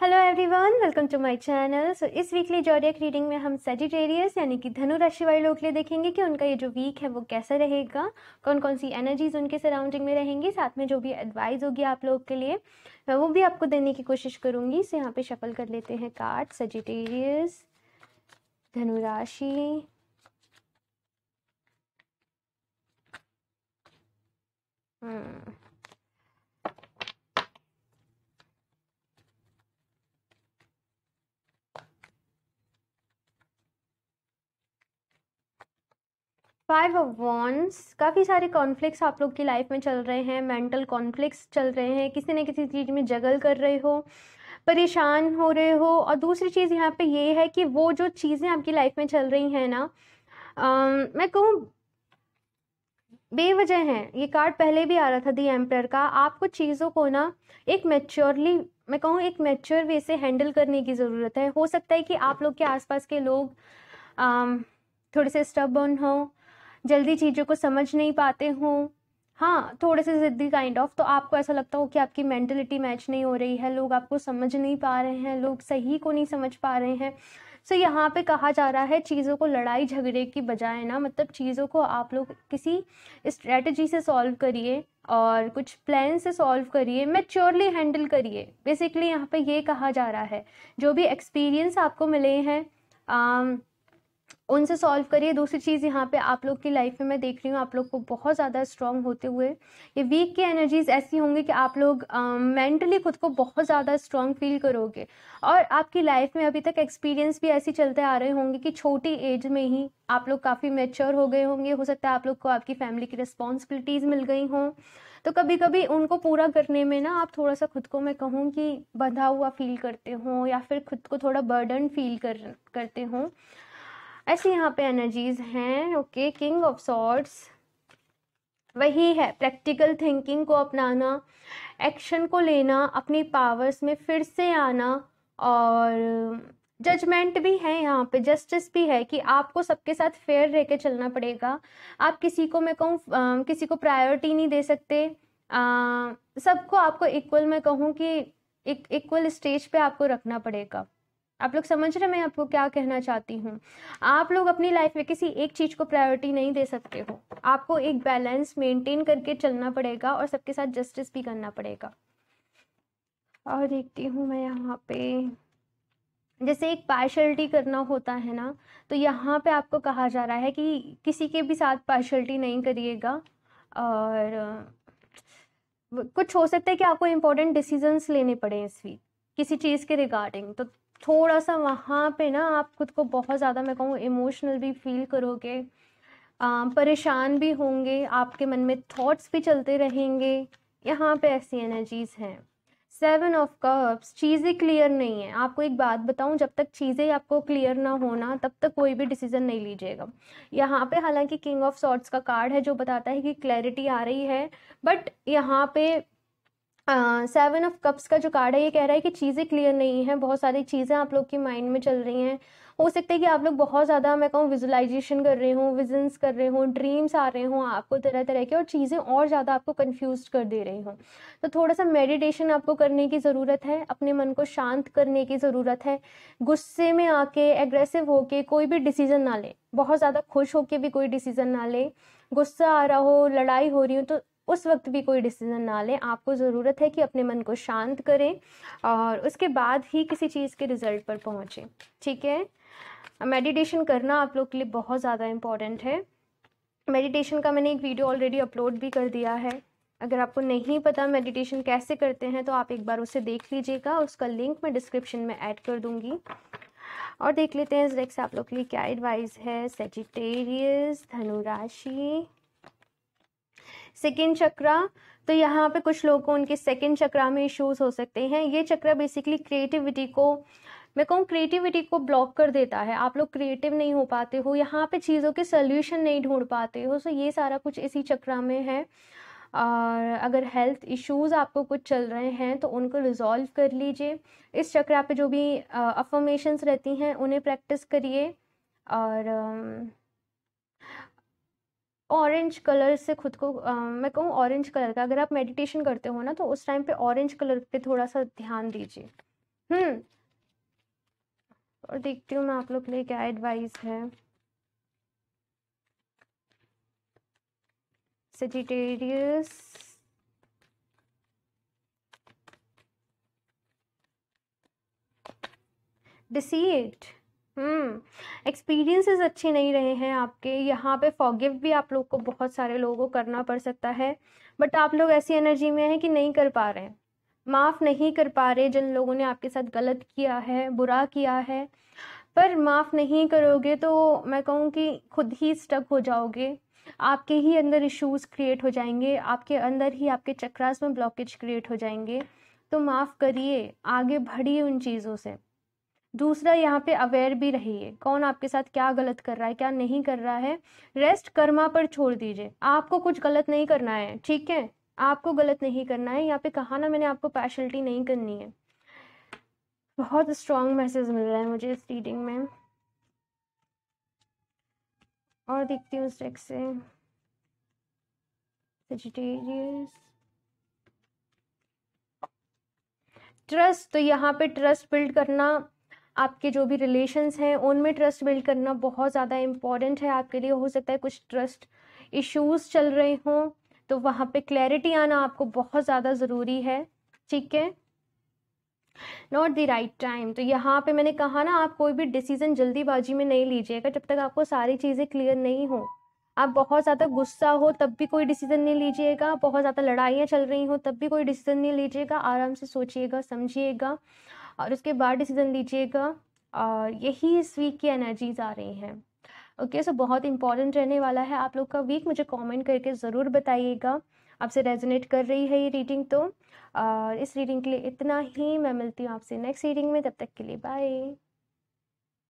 Hello everyone welcome to my channel so इस weekly zodiac reading में हम Sagittarius यानी कि धनु राशि वाले लोग लिए देखेंगे कि उनका ये जो वीक है वो कैसा रहेगा कौन कौन सी एनर्जीज उनके सराउंडिंग में रहेंगी साथ में जो भी एडवाइस होगी आप लोग के लिए मैं वो भी आपको देने की कोशिश करूँगी इसे यहाँ पे शफल कर लेते हैं कार्ड सेजिटेरियस धनुराशि hmm. फाइव ऑफ वॉन्स काफ़ी सारे कॉन्फ्लिक्स आप लोग की लाइफ में चल रहे हैं मेंटल कॉन्फ्लिक्स चल रहे हैं किसी न किसी चीज़ में जगल कर रहे हो परेशान हो रहे हो और दूसरी चीज़ यहाँ पे ये है कि वो जो चीज़ें आपकी लाइफ में चल रही हैं ना आ, मैं कहूँ बेवजह हैं ये कार्ड पहले भी आ रहा था दी एम्पर का आपको चीज़ों को ना एक मेच्योरली मैं कहूँ एक मेच्योर वे से हैंडल करने की ज़रूरत है हो सकता है कि आप लोग के आसपास के लोग आ, थोड़े से स्टबन हो जल्दी चीज़ों को समझ नहीं पाते हों हाँ थोड़े से ज़िद्दी काइंड ऑफ तो आपको ऐसा लगता हो कि आपकी मैंटलिटी मैच नहीं हो रही है लोग आपको समझ नहीं पा रहे हैं लोग सही को नहीं समझ पा रहे हैं सो so, यहाँ पे कहा जा रहा है चीज़ों को लड़ाई झगड़े की बजाय ना मतलब चीज़ों को आप लोग किसी स्ट्रेटजी से सॉल्व करिए और कुछ प्लान से सॉल्व करिए मेच्योरली हैंडल करिए बेसिकली यहाँ पे ये कहा जा रहा है जो भी एक्सपीरियंस आपको मिले हैं um, उनसे सॉल्व करिए दूसरी चीज़ यहाँ पे आप लोग की लाइफ में मैं देख रही हूँ आप लोग को बहुत ज़्यादा स्ट्रांग होते हुए ये वीक की एनर्जीज ऐसी होंगी कि आप लोग मेंटली uh, खुद को बहुत ज़्यादा स्ट्रांग फील करोगे और आपकी लाइफ में अभी तक एक्सपीरियंस भी ऐसे चलते आ रहे होंगे कि छोटी एज में ही आप लोग काफ़ी मेच्योर हो गए होंगे हो सकता है आप लोग को आपकी फैमिली की रिस्पॉन्सिबिलिटीज़ मिल गई हों तो कभी कभी उनको पूरा करने में ना आप थोड़ा सा खुद को मैं कहूँ कि बंधा हुआ फील करते हों या फिर खुद को थोड़ा बर्डन फील कर करते हों ऐसे यहाँ पे एनर्जीज हैं ओके किंग ऑफ सॉर्ट्स वही है प्रैक्टिकल थिंकिंग को अपनाना एक्शन को लेना अपनी पावर्स में फिर से आना और जजमेंट भी है यहाँ पे जस्टिस भी है कि आपको सबके साथ फेयर रह के चलना पड़ेगा आप किसी को मैं कहूँ किसी को प्रायोरिटी नहीं दे सकते सबको आपको इक्वल मैं कहूँ कि इक्वल स्टेज पे आपको रखना पड़ेगा आप लोग समझ रहे मैं आपको क्या कहना चाहती हूँ आप लोग अपनी लाइफ में किसी एक चीज़ को प्रायोरिटी नहीं दे सकते हो आपको एक बैलेंस मेंटेन करके चलना पड़ेगा और सबके साथ जस्टिस भी करना पड़ेगा और देखती हूँ मैं यहाँ पे जैसे एक पार्शलिटी करना होता है ना तो यहाँ पे आपको कहा जा रहा है कि किसी के भी साथ पार्शलिटी नहीं करिएगा और कुछ हो सकता है कि आपको इम्पोर्टेंट डिसीजंस लेने पड़े इस वीक किसी चीज़ के रिगार्डिंग तो थोड़ा सा वहाँ पे ना आप खुद को बहुत ज़्यादा मैं कहूँ इमोशनल भी फील करोगे परेशान भी होंगे आपके मन में थॉट्स भी चलते रहेंगे यहाँ पे ऐसी एनर्जीज हैं सेवन ऑफ कप्स चीज़ें क्लियर नहीं है आपको एक बात बताऊं जब तक चीज़ें आपको क्लियर ना होना तब तक कोई भी डिसीजन नहीं लीजिएगा यहाँ पे हालांकि किंग ऑफ सॉर्ट्स का कार्ड है जो बताता है कि क्लैरिटी आ रही है बट यहाँ पे सेवन ऑफ कप्स का जो कार्ड है ये कह रहा है कि चीज़ें क्लियर नहीं हैं बहुत सारी चीज़ें आप लोग की माइंड में चल रही हैं हो सकता है कि आप लोग बहुत ज़्यादा मैं कहूँ विजुलाइजेशन कर रहे हों विजन्स कर रहे हों ड्रीम्स आ रहे हों आपको तरह तरह के और चीज़ें और ज़्यादा आपको कन्फ्यूज कर दे रही हों तो थोड़ा सा मेडिटेशन आपको करने की ज़रूरत है अपने मन को शांत करने की ज़रूरत है गुस्से में आके एग्रेसिव होके कोई भी डिसीज़न ना लें बहुत ज़्यादा खुश होके भी कोई डिसीज़न ना लें गुस्सा आ रहा हो लड़ाई हो रही हो तो उस वक्त भी कोई डिसीज़न ना लें आपको ज़रूरत है कि अपने मन को शांत करें और उसके बाद ही किसी चीज़ के रिज़ल्ट पर पहुँचें ठीक है मेडिटेशन करना आप लोग के लिए बहुत ज़्यादा इम्पॉर्टेंट है मेडिटेशन का मैंने एक वीडियो ऑलरेडी अपलोड भी कर दिया है अगर आपको नहीं पता मेडिटेशन कैसे करते हैं तो आप एक बार उसे देख लीजिएगा उसका लिंक मैं डिस्क्रिप्शन में ऐड कर दूंगी और देख लेते हैं इस डेक्स आप लोग के लिए क्या एडवाइस है सेजिटेरियस धनुराशि सेकेंड चक्रा तो यहाँ पे कुछ लोगों को उनके सेकेंड चक्रा में इश्यूज हो सकते हैं ये चक्रा बेसिकली क्रिएटिविटी को मैं कहूँ क्रिएटिविटी को ब्लॉक कर देता है आप लोग क्रिएटिव नहीं हो पाते हो यहाँ पे चीज़ों के सोल्यूशन नहीं ढूंढ पाते हो सो ये सारा कुछ इसी चक्रा में है और अगर हेल्थ इश्यूज आपको कुछ चल रहे हैं तो उनको रिजॉल्व कर लीजिए इस चक्रा पे जो भी अफर्मेशंस रहती हैं उन्हें प्रैक्टिस करिए और ऑरेंज कलर से खुद को आ, मैं कहूँ ऑरेंज कलर का अगर आप मेडिटेशन करते हो ना तो उस टाइम पे ऑरेंज कलर पे थोड़ा सा ध्यान दीजिए हम्म और देखती हूँ मैं आप लोग के लिए क्या एडवाइस है सेजिटेरियस डिसीट एक्सपीरियंसेस हम्म, अच्छे नहीं रहे हैं आपके यहाँ पे फॉगिव भी आप लोग को बहुत सारे लोगों को करना पड़ सकता है बट आप लोग ऐसी एनर्जी में हैं कि नहीं कर पा रहे हैं माफ़ नहीं कर पा रहे जिन लोगों ने आपके साथ गलत किया है बुरा किया है पर माफ़ नहीं करोगे तो मैं कहूँ कि खुद ही स्टक हो जाओगे आपके ही अंदर इश्यूज़ क्रिएट हो जाएंगे आपके अंदर ही आपके चक्रास में ब्लॉकेज क्रिएट हो जाएंगे तो माफ़ करिए आगे बढ़िए उन चीज़ों से दूसरा यहाँ पे अवेयर भी रहिए कौन आपके साथ क्या गलत कर रहा है क्या नहीं कर रहा है रेस्ट कर्मा पर छोड़ दीजिए आपको कुछ गलत नहीं करना है ठीक है आपको गलत नहीं करना है यहाँ पे कहा ना मैंने आपको पैशलिटी नहीं करनी है बहुत स्ट्रॉन्ग मैसेज मिल रहा है मुझे इस रीडिंग में और देखती हूँ से ट्रस्ट तो यहाँ पे ट्रस्ट बिल्ड करना आपके जो भी रिलेशन्स हैं उनमें ट्रस्ट बिल्ड करना बहुत ज़्यादा इम्पॉर्टेंट है आपके लिए हो सकता है कुछ ट्रस्ट इश्यूज़ चल रहे हों तो वहाँ पे क्लैरिटी आना आपको बहुत ज़्यादा ज़रूरी है ठीक है नॉट द राइट टाइम तो यहाँ पे मैंने कहा ना आप कोई भी डिसीज़न जल्दीबाजी में नहीं लीजिएगा जब तक आपको सारी चीज़ें क्लियर नहीं हो आप बहुत ज़्यादा गुस्सा हो तब भी कोई डिसीज़न नहीं लीजिएगा बहुत ज़्यादा लड़ाइयाँ चल रही हों तब भी कोई डिसीज़न नहीं लीजिएगा आराम से सोचिएगा समझिएगा और उसके बाद डिसीज़न लीजिएगा और यही इस वीक की एनर्जीज आ रही हैं ओके okay, सो so बहुत इंपॉर्टेंट रहने वाला है आप लोग का वीक मुझे कमेंट करके ज़रूर बताइएगा आपसे रेजोनेट कर रही है ये रीडिंग तो और इस रीडिंग के लिए इतना ही मैं मिलती हूँ आपसे नेक्स्ट रीडिंग में तब तक के लिए बाय